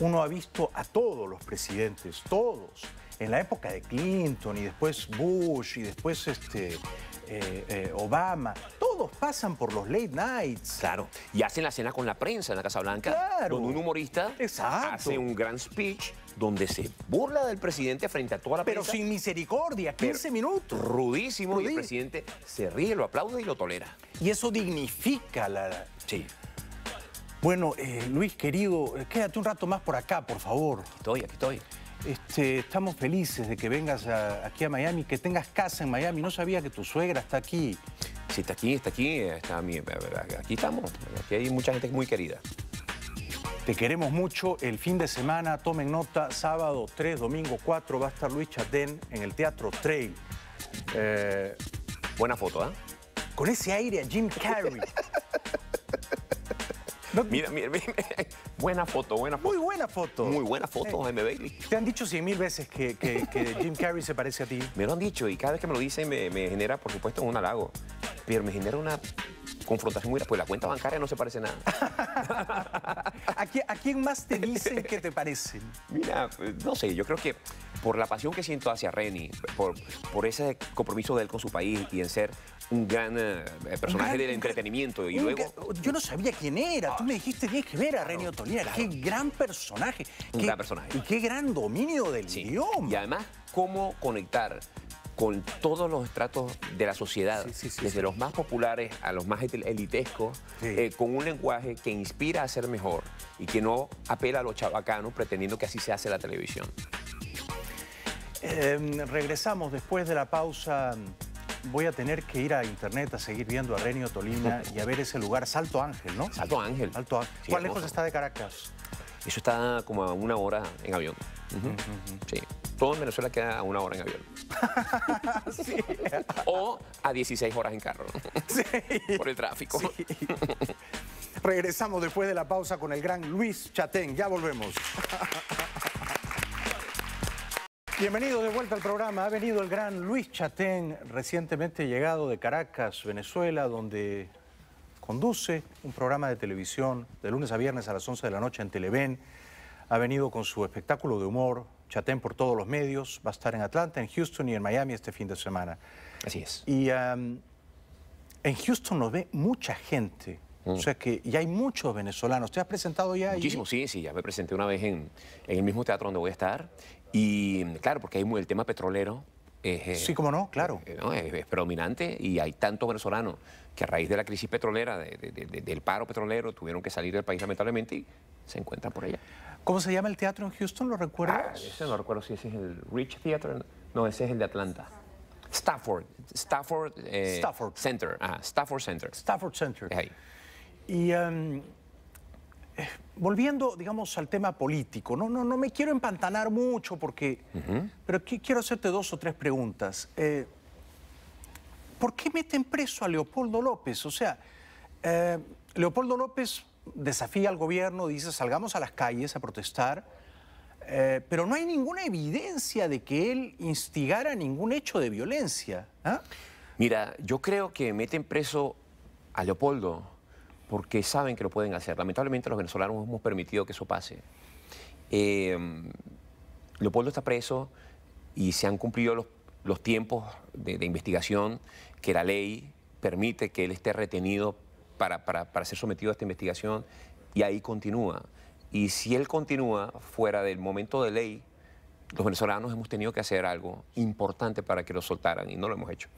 uno ha visto a todos los presidentes, todos, en la época de Clinton y después Bush y después este, eh, eh, Obama, todos pasan por los late nights. Claro, y hacen la cena con la prensa en la Casa Blanca, claro. un humorista hace un gran speech donde se burla del presidente frente a toda la Pero sin misericordia, 15 minutos. Rudísimo, y el presidente se ríe, lo aplaude y lo tolera. Y eso dignifica la... Sí. Bueno, eh, Luis, querido, eh, quédate un rato más por acá, por favor. Aquí estoy, aquí estoy. Este, estamos felices de que vengas aquí a Miami, que tengas casa en Miami. No sabía que tu suegra está aquí. Sí, está aquí, está aquí, eh, está aquí estamos. Aquí hay mucha gente muy querida. Te queremos mucho. El fin de semana, tomen nota, sábado 3, domingo 4, va a estar Luis Chatén en el Teatro Trail. Eh, buena foto, ¿eh? Con ese aire a Jim Carrey. mira, mira, mira, buena foto, buena foto. Muy buena foto. Muy buena foto, eh, M. Bailey. Te han dicho cien mil veces que, Jim Carrey se parece a ti. Me lo han dicho y cada vez que me lo dicen me genera, por supuesto, un halago. Pero me genera una confrontación pues la cuenta bancaria no se parece nada. ¿A, quién, ¿A, quién, más te dicen que te parecen? Mira, pues, no sé, yo creo que por la pasión que siento hacia Reni, por, por ese compromiso de él con su país y en ser un gran eh, eh, personaje del entretenimiento. Y luego... Oh, yo no sabía quién era. Tú me dijiste, tienes que ver a Reni Qué gran personaje. Un qué, gran personaje. Y qué gran dominio del idioma. Y además, cómo conectar con todos los estratos de la sociedad, desde los más populares a los más elitescos, eh, con un lenguaje que inspira a ser mejor y que no apela a los CHAVACANOS, pretendiendo que así se hace la televisión. Em, regresamos después de la pausa. Voy a tener que ir a internet a seguir viendo a Renio Tolima y a ver ese lugar, Salto Ángel, ¿no? Salto Ángel. Salto ¿Cuál lejos está de Caracas? Eso está como a una hora en avión. Sí. Todo en Venezuela queda a una hora en avión. O a 16 horas en carro. Por el tráfico. Regresamos después de la pausa con el gran Luis Chatén. Ya volvemos. Bienvenido de vuelta al programa. Ha venido el gran Luis Chatén, recientemente llegado de Caracas, Venezuela, donde conduce un programa de televisión de lunes a viernes a las 11 de la noche en Televen. Ha venido con su espectáculo de humor, Chatén por todos los medios, va a estar en Atlanta, en Houston y en Miami este fin de semana. Así es. Y en Houston nos ve mucha gente. O mm. sea que ya hay muchos venezolanos. ¿Te has presentado ya? Muchísimo, sí, sí. Ya me presenté una vez en, el mismo teatro donde voy a estar. Y claro, porque hay muy, el tema petrolero. Es, eh, sí, cómo no, claro. Eh, es, predominante y hay tanto venezolano que a raíz de la crisis petrolera, del paro petrolero, tuvieron que salir del país lamentablemente y se encuentran por allá. ¿Cómo se llama el teatro en Houston? ¿Lo recuerdas? Ah, ese no recuerdo si ese es el Rich Theater. No, ese es el de Atlanta. Stafford. Stafford, eh, Stafford. Center. Ah, Stafford Center. Stafford Center. Y em, eh, volviendo, digamos, al tema político, no, no, no me quiero empantanar mucho porque, pero quiero hacerte dos o tres preguntas. Eh, ¿por qué meten preso a Leopoldo López? O sea, eh, Leopoldo López desafía al gobierno, dice salgamos a las calles a protestar, eh, pero no hay ninguna evidencia de que él instigara ningún hecho de violencia. ¿ah? Mira, yo creo que meten preso a Leopoldo porque saben que lo pueden hacer. Lamentablemente los venezolanos hemos permitido que eso pase. Eh, Leopoldo está preso y se han cumplido los, tiempos de, de investigación que la ley permite que él esté retenido para, ser sometido a esta investigación y ahí continúa. Y si él continúa fuera del momento de ley, los venezolanos hemos tenido que hacer algo importante para que lo soltaran y no lo hemos hecho.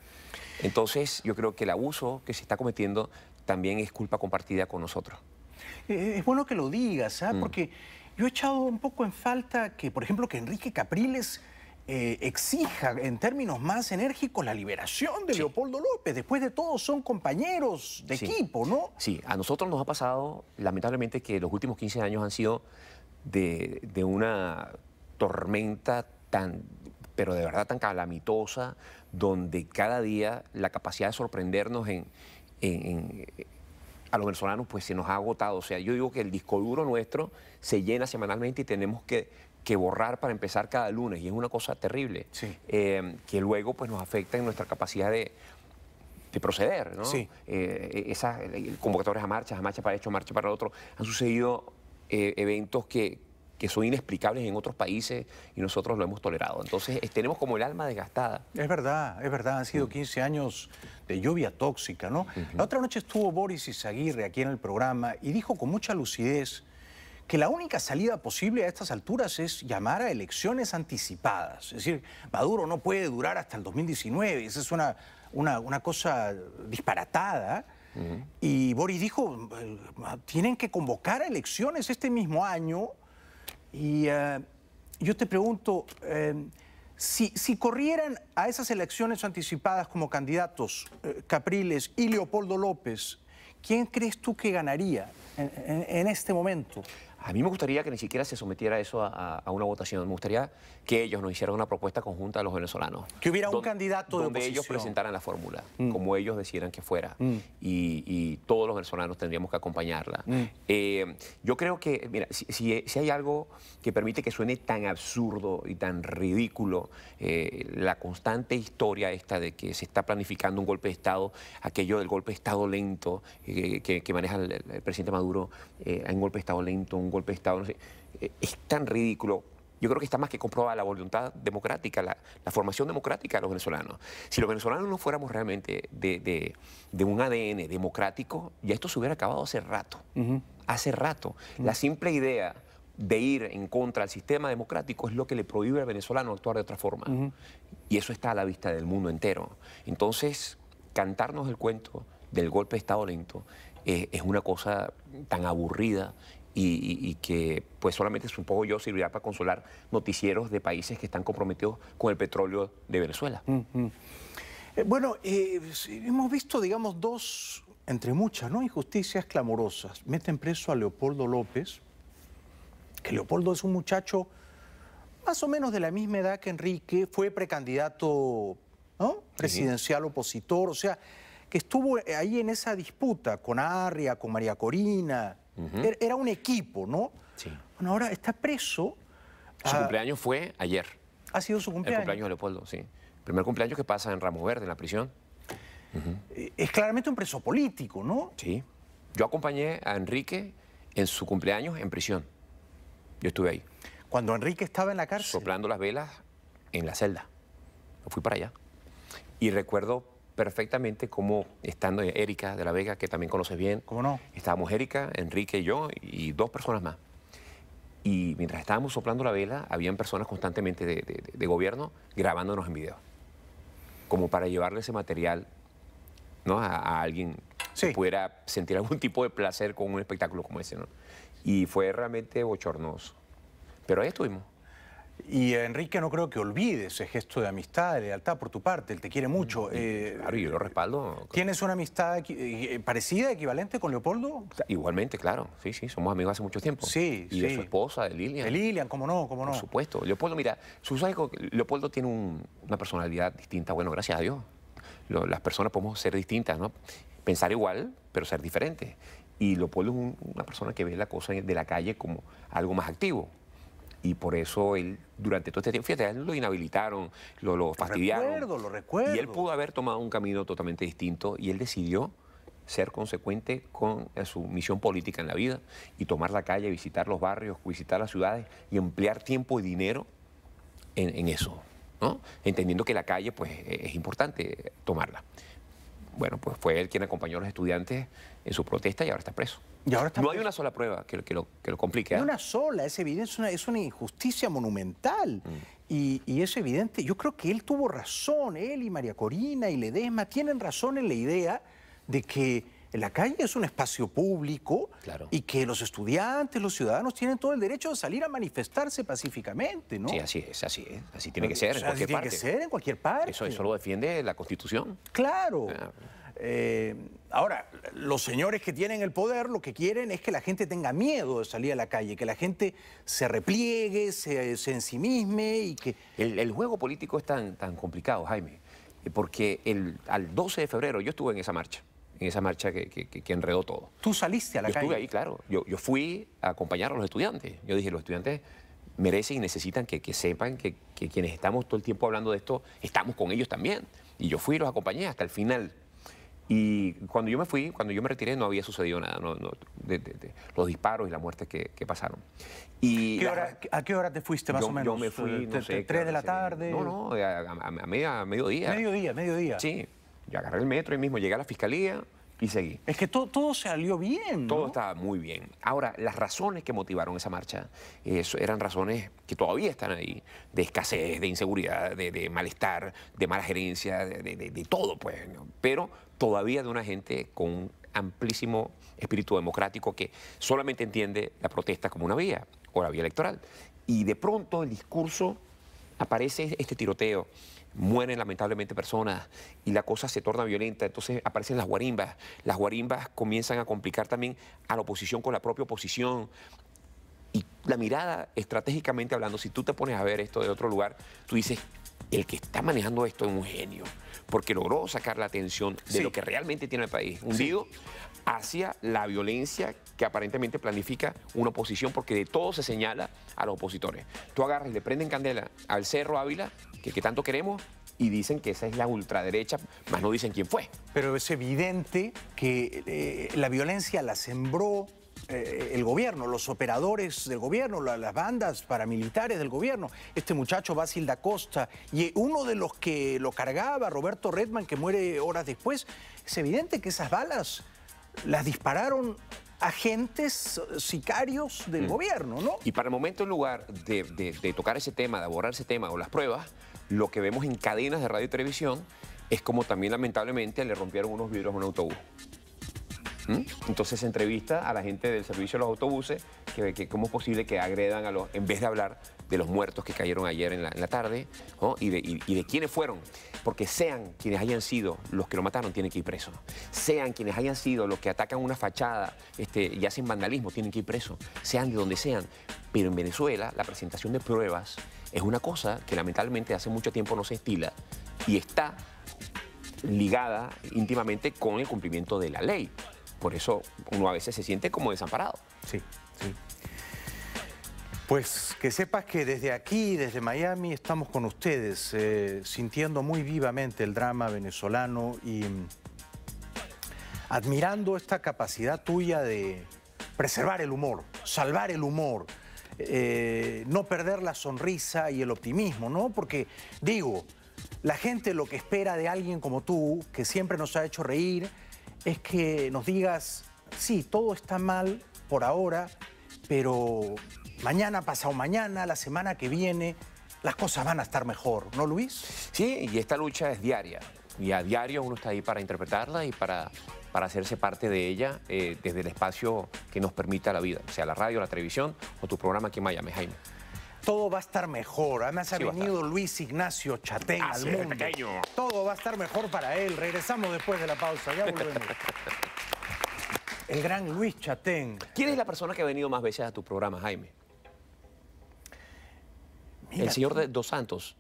Entonces, yo creo que el abuso que se está cometiendo también es culpa compartida con nosotros. Eh, eh, es bueno que lo digas, ¿ah? mm. porque yo he echado un poco en falta que, por ejemplo, que Enrique Capriles eh, exija en términos más enérgicos la liberación de Leopoldo López. Después de todo, son compañeros de equipo, ¿no? Sí, a nosotros nos ha pasado, lamentablemente, que los últimos 15 años han sido de, una tormenta tan pero de verdad tan calamitosa, donde cada día la capacidad de sorprendernos en, a los venezolanos pues se nos ha agotado. O sea, yo digo que el disco duro nuestro se llena semanalmente y tenemos que que borrar para empezar cada lunes y es una cosa terrible eh, que luego pues nos afecta en nuestra capacidad de, proceder, eh, e, esas eh, convocatorias a marchas, a marcha para hecho, a marcha para el otro, han sucedido eventos que, son inexplicables en otros países y nosotros lo hemos tolerado. Entonces tenemos como el alma desgastada. Es verdad, es verdad, han sido 15 mm. años de lluvia tóxica, ¿no? La otra noche estuvo Boris Izaguirre aquí en el programa y dijo con mucha lucidez que la única salida posible a estas alturas es llamar a elecciones anticipadas. Es decir, Maduro no puede durar hasta el 2019, esa es una, una, cosa disparatada. Y Boris dijo, eh, tienen que convocar a elecciones este mismo año. Y eh, yo te pregunto, eh, si, corrieran a esas elecciones anticipadas como candidatos Capriles y Leopoldo López, ¿quién crees tú que ganaría en este momento? A mí me gustaría que ni siquiera se sometiera eso a, una votación. Me gustaría que ellos nos hicieran una propuesta conjunta de los venezolanos. Que hubiera un candidato de donde ellos presentaran la fórmula, mm. como ellos decidieran que fuera. Mm. Y, todos los venezolanos tendríamos que acompañarla. Mm. Eh, yo creo que, mira, si, hay algo que permite que suene tan absurdo y tan ridículo eh, la constante historia esta de que se está planificando un golpe de Estado, aquello del golpe de Estado lento eh, que, maneja el, presidente Maduro, un golpe de Estado lento, un golpe de Estado. Eh, es tan ridículo. Yo creo que está más que comprobada la voluntad democrática, la, formación democrática de los venezolanos. Si los venezolanos no fuéramos realmente de, un ADN democrático, ya esto se hubiera acabado hace rato. Hace rato. La simple idea de ir en contra del sistema democrático es lo que le prohíbe al venezolano actuar de otra forma. Y eso está a la vista del mundo entero. Entonces, cantarnos el cuento del golpe de Estado lento eh, es una cosa tan aburrida y, que pues solamente supongo yo servirá para consolar noticieros de países que están comprometidos con el petróleo de Venezuela. Eh, bueno, eh, hemos visto, digamos, dos, entre muchas, ¿no? Injusticias clamorosas. Meten preso a Leopoldo López, que Leopoldo es un muchacho más o menos de la misma edad que Enrique, fue precandidato presidencial opositor, o sea, que estuvo ahí en esa disputa con Arria, con María Corina, era un equipo, ¿no? Sí. Bueno, ahora está preso. Su ah. cumpleaños fue ayer. ¿Ha sido su cumpleaños? El cumpleaños de Leopoldo, sí. primer cumpleaños que pasa en Ramos Verde, en la prisión. Eh, es claramente un preso político, ¿no? Sí. Yo acompañé a Enrique en su cumpleaños en prisión. Yo estuve ahí. Cuando Enrique estaba en la cárcel. Soplando las velas en la celda. Fui para allá. Y recuerdo perfectamente como estando Erika de la Vega, que también conoces bien. ¿Cómo no? Estábamos Erika, Enrique y yo y dos personas más. Y mientras estábamos soplando la vela, habían personas constantemente de, gobierno grabándonos en video, como para llevarle ese material ¿no? a, alguien que pudiera sentir algún tipo de placer con un espectáculo como ese. ¿no? Y fue realmente bochornoso. Pero ahí estuvimos. Y Enrique no creo que olvide ese gesto de amistad, de lealtad por tu parte, él te quiere mucho. Eh, y yo lo respaldo. ¿Tienes una amistad eh, parecida, equivalente con Leopoldo? Igualmente, claro, sí, sí, somos amigos hace mucho tiempo. Sí, Y sí. de su esposa, de Lilian. De Lilian, cómo no, cómo no. Por supuesto. Leopoldo, mira, algo, Leopoldo tiene una personalidad distinta, bueno, gracias a Dios. las personas podemos ser distintas, ¿no? Pensar igual, pero ser diferentes. Y Leopoldo es una persona que ve la cosa de la calle como algo más activo y por eso él durante todo este tiempo, fíjate, lo inhabilitaron, lo, fastidiaron. Lo recuerdo, lo recuerdo. Y él pudo haber tomado un camino totalmente distinto y él decidió ser consecuente con eh, su misión política en la vida y tomar la calle, visitar los barrios, visitar las ciudades y emplear tiempo y dinero en, en eso, ¿no? entendiendo que la calle pues, e, es importante tomarla bueno, pues fue él quien acompañó a los estudiantes en su protesta y ahora está preso. Y ahora está no hay una sola prueba que, lo, que lo, complique. ¿eh? No una sola, es evidente, es una, injusticia monumental. Mm. Y, y, es evidente, yo creo que él tuvo razón, él y María Corina y Ledesma tienen razón en la idea de que la calle es un espacio público y que los estudiantes, los ciudadanos tienen todo el derecho de salir a manifestarse pacíficamente, ¿no? Sí, así es, así es. Así tiene que eh, ser en cualquier parte. ser en cualquier Eso, lo defiende la Constitución. Claro. Ah. Eh, ahora, los señores que tienen el poder lo que quieren es que la gente tenga miedo de salir a la calle, que la gente se repliegue, se, ensimisme y que... El, el, juego político es tan, tan complicado, Jaime, eh, porque el, al 12 de febrero yo estuve en esa marcha en esa marcha que, enredó todo. ¿Tú saliste a la yo calle? Estuve ahí, claro. Yo, yo, fui a acompañar a los estudiantes. Yo dije, los estudiantes merecen y necesitan que, sepan que, quienes estamos todo el tiempo hablando de esto, estamos con ellos también. Y yo fui y los acompañé hasta el final. Y cuando yo me fui, cuando yo me retiré, no había sucedido nada, no, no, de, los disparos y la muerte que, pasaron. Y ¿A qué hora te fuiste más o menos? Yo me fui, eh, no sé, ¿Tres de la tarde? No, no, a, a, a, a mediodía. Mediodía, mediodía. Sí, yo agarré el metro y mismo llegué a la fiscalía y seguí. Es que todo todo salió bien. Todo estaba muy bien. Ahora, las razones que motivaron esa marcha eso eran razones que todavía están ahí, de escasez, de inseguridad, de, malestar, de mala gerencia, de, todo, pues. Pero todavía de una gente con un amplísimo espíritu democrático que solamente entiende la protesta como una vía o la vía electoral. Y de pronto el discurso aparece este tiroteo mueren lamentablemente personas y la cosa se torna violenta. Entonces aparecen las guarimbas. Las guarimbas comienzan a complicar también a la oposición con la propia oposición. Y la mirada, estratégicamente hablando, si tú te pones a ver esto de otro lugar, tú dices, el que está manejando esto es un genio, porque logró sacar la atención de lo que realmente tiene el país, hundido, hacia la violencia que aparentemente planifica una oposición, porque de todo se señala a los opositores. Tú agarras y le prenden candela al Cerro Ávila, que, que tanto queremos, y dicen que esa es la ultraderecha, más no dicen quién fue. Pero es evidente que eh, la violencia la sembró eh, el gobierno, los operadores del gobierno, las bandas paramilitares del gobierno. Este muchacho, Basil da Costa, y uno de los que lo cargaba, Roberto Redman, que muere horas después, es evidente que esas balas las dispararon agentes sicarios del mm. gobierno, ¿no? Y para el momento, en lugar de, tocar ese tema, de abordar ese tema o las pruebas, lo que vemos en cadenas de radio y televisión es como también lamentablemente le rompieron unos vidrios a un autobús. ¿Mm? Entonces se entrevista a la gente del servicio de los autobuses que, cómo es posible que agredan a los, en vez de hablar de los muertos que cayeron ayer en la, tarde y, de, quiénes fueron, porque sean quienes hayan sido los que lo mataron, tienen que ir presos. Sean quienes hayan sido los que atacan una fachada este, y hacen vandalismo, tienen que ir presos. Sean de donde sean. Pero en Venezuela la presentación de pruebas es una cosa que lamentablemente hace mucho tiempo no se estila y está ligada íntimamente con el cumplimiento de la ley. Por eso uno a veces se siente como desamparado. Sí. Pues que sepas que desde aquí, desde Miami, estamos con ustedes, eh, sintiendo muy vivamente el drama venezolano y mm, admirando esta capacidad tuya de preservar el humor, salvar el humor, eh, no perder la sonrisa y el optimismo, ¿no? Porque, digo, la gente lo que espera de alguien como tú, que siempre nos ha hecho reír, es que nos digas, sí, todo está mal, por ahora, pero mañana, pasado mañana, la semana que viene, las cosas van a estar mejor, ¿no, Luis? Sí, y esta lucha es diaria. Y a diario uno está ahí para interpretarla y para, para hacerse parte de ella eh, desde el espacio que nos permita la vida, sea la radio, la televisión o tu programa aquí en Miami, Jaime todo va a estar mejor. Además ha venido Luis Ignacio Chatén ah, al mundo. Todo va a estar mejor para él. Regresamos después de la pausa. Ya volvemos. El gran Luis Chatén. ¿Quién es la persona que ha venido más veces a tu programa, Jaime? el señor de Dos Santos.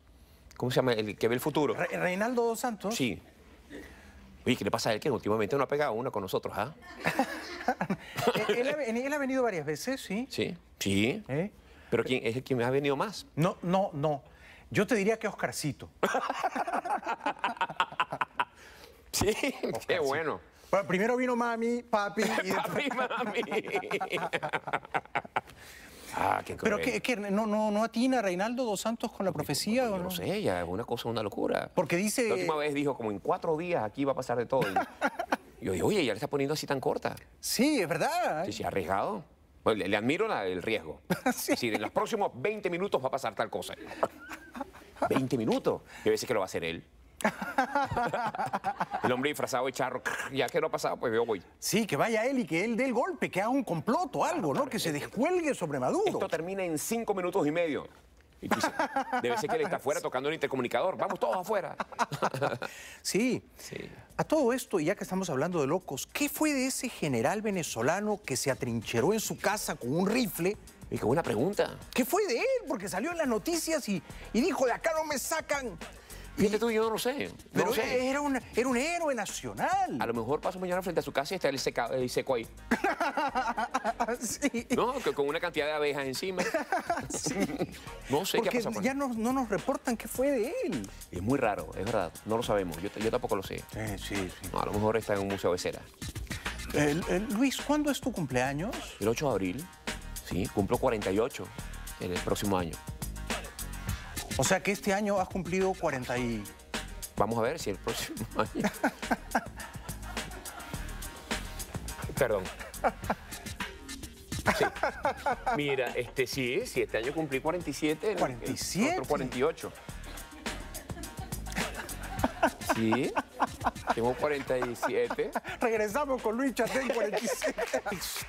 ¿Cómo se llama? El que ve el futuro. ¿Reinaldo Dos Santos? Sí. Oye, ¿qué le pasa a él? Que últimamente no ha pegado UNO con nosotros, ¿ah? él, ha venido varias veces, ¿sí? Sí, sí. sí ¿Eh? ¿Pero quién es el que me ha venido más? No, no, no. Yo te diría que Oscarcito. sí, qué bueno primero vino mami, papi. Y papi, mami. ah, qué Pero que, no, no, no atina Reinaldo dos Santos con la profecía. ¿o no, sé, ya es una cosa, una locura. Porque dice. La última vez dijo como en cuatro días aquí va a pasar de todo. Y yo dije, oye, ya le está poniendo así tan corta. Sí, es verdad. ¿eh? Sí, sí, arriesgado. le, admiro el riesgo. sí. en los próximos 20 minutos va a pasar tal cosa. 20 minutos. Y a veces que lo va a hacer él el hombre disfrazado de charro, ya que no ha pasado, pues yo voy. Sí, que vaya él y que él dé el golpe, que haga un comploto, ah, algo, ¿no? Que se descuelgue sobre Maduro. Esto termina en cinco minutos y medio. Y tú debe ser que él está afuera tocando el intercomunicador. Vamos todos afuera. Sí. A todo esto, y ya que estamos hablando de locos, ¿qué fue de ese general venezolano que se atrincheró en su casa con un rifle? Y qué buena pregunta. ¿Qué fue de él? Porque salió en las noticias y, y dijo, de acá no me sacan Fíjate tú, yo no lo sé. pero Era, un, héroe nacional. A lo mejor paso mañana frente a su casa y está el, seco ahí. No, con una cantidad de abejas encima. No sé qué pasó. Porque Ya no, nos reportan qué fue de él. Es muy raro, es verdad. No lo sabemos. Yo, tampoco lo sé. sí, sí. a lo mejor está en un museo de cera. Luis, ¿cuándo es tu cumpleaños? El 8 de abril. Sí, cumplo 48 en el próximo año. O sea que este año has cumplido 40 y... Vamos a ver si el próximo año... Perdón. Mira, este sí, si este año cumplí 47. 47. 48. Sí. Tengo 47. Regresamos con Luis Chatén, 47.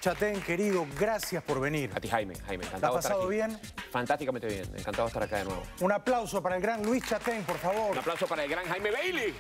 Chatén, querido, gracias por venir. A ti, Jaime. Jaime, encantado. ¿Te has pasado bien? Fantásticamente bien. Encantado de estar acá de nuevo. Un aplauso para el gran Luis Chatén, por favor. Un aplauso para el gran Jaime Bailey.